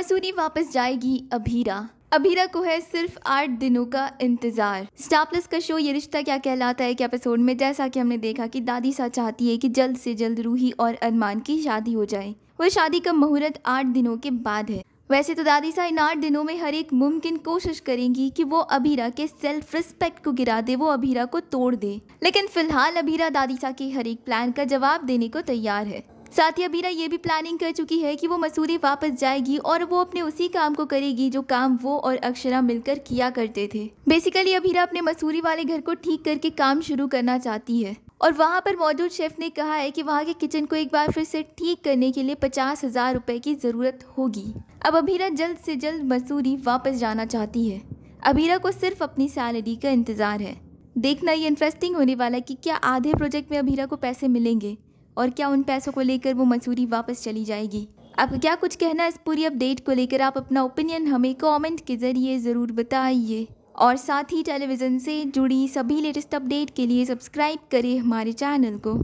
मसूरी वापस जाएगी अभीरा अभीरा को है सिर्फ आठ दिनों का इंतजार स्टापलेस का शो ये रिश्ता क्या कहलाता है कि एपिसोड में जैसा कि हमने देखा कि दादी सा चाहती है कि जल्द से जल्द रूही और अरमान की शादी हो जाए वह शादी का मुहूर्त आठ दिनों के बाद है वैसे तो दादी सा इन आठ दिनों में हर एक मुमकिन कोशिश करेंगी कि वो अभीरा के सेल्फ रिस्पेक्ट को गिरा दे वो अभीरा को तोड़ दे लेकिन फिलहाल अभीरा दादी सा के हर एक प्लान का जवाब देने को तैयार है साथ ही अबीरा ये भी प्लानिंग कर चुकी है कि वो मसूरी वापस जाएगी और वो अपने उसी काम को करेगी जो काम वो और अक्षरा मिलकर किया करते थे बेसिकली अबीरा अपने मसूरी वाले घर को ठीक करके काम शुरू करना चाहती है और वहाँ पर मौजूद शेफ ने कहा है कि वहाँ के किचन को एक बार फिर से ठीक करने के लिए पचास हजार रुपये की ज़रूरत होगी अब अबीरा जल्द से जल्द मसूरी वापस जाना चाहती है अबीरा को सिर्फ अपनी सैलरी का इंतज़ार है देखना ये इंटरेस्टिंग होने वाला है कि क्या आधे प्रोजेक्ट में अबीरा को पैसे मिलेंगे और क्या उन पैसों को लेकर वो मंसूरी वापस चली जाएगी आप क्या कुछ कहना इस पूरी अपडेट को लेकर आप अपना ओपिनियन हमें कमेंट के ज़रिए ज़रूर बताइए और साथ ही टेलीविज़न से जुड़ी सभी लेटेस्ट अपडेट के लिए सब्सक्राइब करें हमारे चैनल को